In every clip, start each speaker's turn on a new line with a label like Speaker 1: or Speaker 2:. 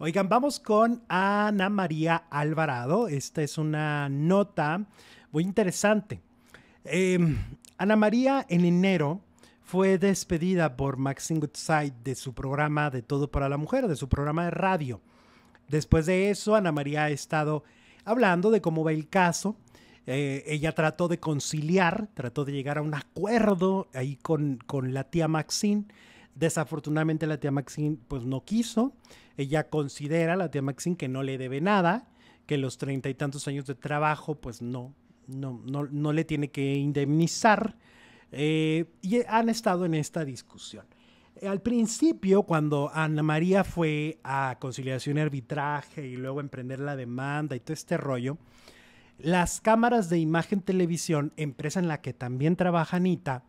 Speaker 1: Oigan, vamos con Ana María Alvarado. Esta es una nota muy interesante. Em, Ana María en enero fue despedida por Maxine Goodside de su programa de Todo para la Mujer, de su programa de radio. Después de eso, Ana María ha estado hablando de cómo va el caso. Eh, ella trató de conciliar, trató de llegar a un acuerdo ahí con, con la tía Maxine Desafortunadamente la tía Maxine pues no quiso. Ella considera, la tía Maxine, que no le debe nada, que los treinta y tantos años de trabajo pues no, no, le tiene que indemnizar. Eh, y han estado en esta discusión. Al principio, cuando Ana María fue a conciliación y arbitraje y luego emprender la demanda y todo este rollo, las cámaras de imagen televisión, empresa en la que también trabaja Anita,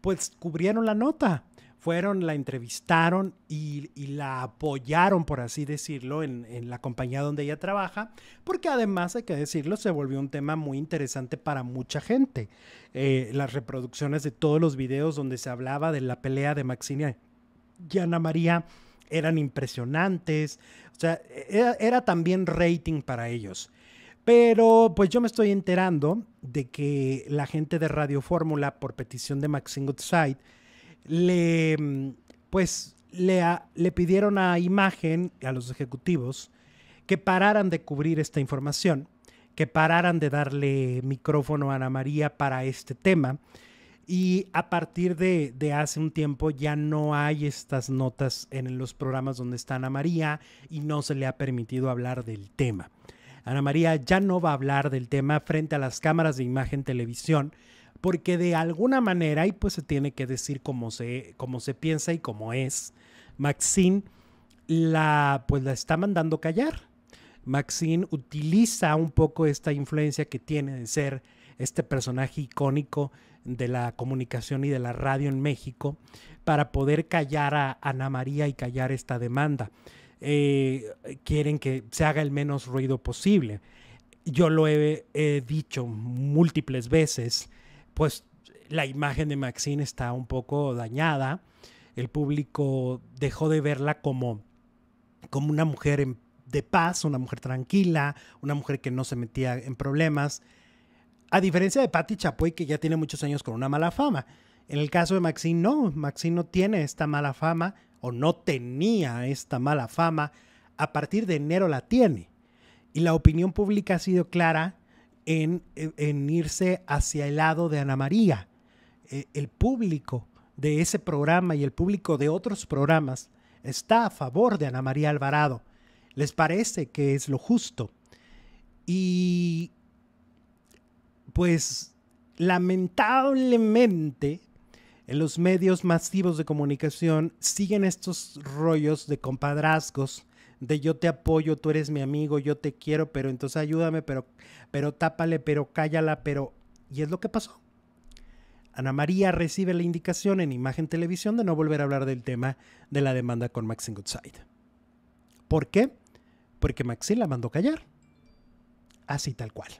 Speaker 1: pues cubrieron la nota fueron, la entrevistaron y, la apoyaron, por así decirlo, en, la compañía donde ella trabaja, porque además, hay que decirlo, se volvió un tema muy interesante para mucha gente. Eh, las reproducciones de todos los videos donde se hablaba de la pelea de Maxine y Ana María eran impresionantes, o sea, era, era también rating para ellos. Pero pues yo me estoy enterando de que la gente de Radio Fórmula, por petición de Maxine Goodside, le, pues, le pidieron a Imagen, a los ejecutivos, que pararan de cubrir esta información, que pararan de darle micrófono a Ana María para este tema. Y a partir de, de, hace un tiempo ya no hay estas notas en los programas donde está Ana María y no se le ha permitido hablar del tema. Ana María ya no va a hablar del tema frente a las cámaras de imagen televisión porque de alguna manera, y pues se tiene que decir cómo se, cómo se piensa y cómo es, Maxine la, pues la está mandando callar. Maxine utiliza un poco esta influencia que tiene de ser este personaje icónico de la comunicación y de la radio en México para poder callar a Ana María y callar esta demanda. Eh, quieren que se haga el menos ruido posible. Yo lo he dicho múltiples veces pues la imagen de Maxine está un poco dañada. El público dejó de verla como, como una mujer de paz, una mujer tranquila, una mujer que no se metía en problemas. A diferencia de Patti Chapoy, que ya tiene muchos años con una mala fama. En el caso de Maxine, no. Maxine no tiene esta mala fama o no tenía esta mala fama. A partir de enero la tiene. Y la opinión pública ha sido clara en, irse hacia el lado de Ana María. Eh, el público de ese programa y el público de otros programas está a favor de Ana María Alvarado. Les parece que es lo justo. Y pues lamentablemente en los medios masivos de comunicación siguen estos rollos de compadrazgos de yo te apoyo, tú eres mi amigo, yo te quiero, pero entonces ayúdame, pero, pero tápale, pero cállala, pero... Y es lo que pasó. Ana María recibe la indicación en Imagen Televisión de no volver a hablar del tema de la demanda con Maxine Goodside. ¿Por qué? Porque Maxine la mandó callar. Así tal cual.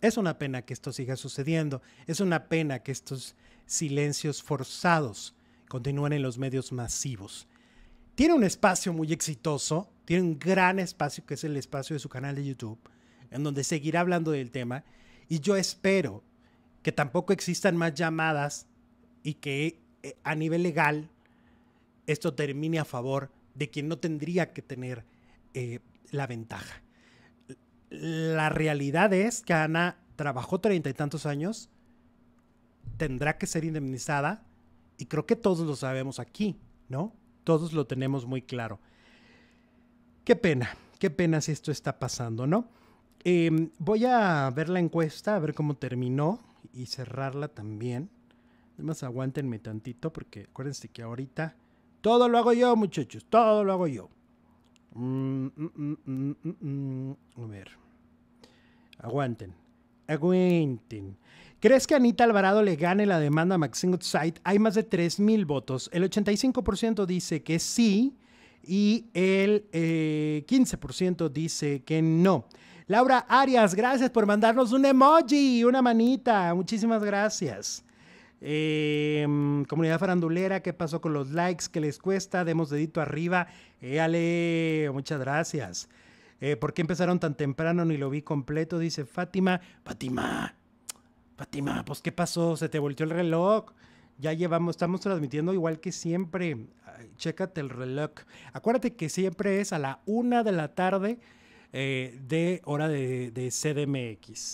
Speaker 1: Es una pena que esto siga sucediendo. Es una pena que estos silencios forzados continúen en los medios masivos tiene un espacio muy exitoso, tiene un gran espacio que es el espacio de su canal de YouTube, en donde seguirá hablando del tema. Y yo espero que tampoco existan más llamadas y que eh, a nivel legal esto termine a favor de quien no tendría que tener eh, la ventaja. La realidad es que Ana trabajó treinta y tantos años, tendrá que ser indemnizada y creo que todos lo sabemos aquí, ¿no? todos lo tenemos muy claro. Qué pena, qué pena si esto está pasando, ¿no? Em, voy a ver la encuesta, a ver cómo terminó y cerrarla también. Además, aguántenme tantito porque acuérdense que ahorita todo lo hago yo, muchachos, todo lo hago yo. Mm, mm, mm, a ver, aguanten. Aguenten. ¿Crees que Anita Alvarado le gane la demanda a Maxine Hay más de 3.000 votos. El 85% dice que sí y el 15% eh, dice que no. Laura Arias, gracias por mandarnos un emoji, una manita. Muchísimas gracias. Em, comunidad farandulera, ¿qué pasó con los likes? ¿Qué les cuesta? Demos dedito arriba. Éale, muchas gracias. Eh, ¿Por qué empezaron tan temprano? Ni lo vi completo, dice Fátima. Fátima, Fátima, pues ¿qué pasó? Se te volteó el reloj. Ya llevamos, estamos transmitiendo igual que siempre. Chécate el reloj. Acuérdate que siempre es a la una de la tarde eh, de hora de, de CDMX.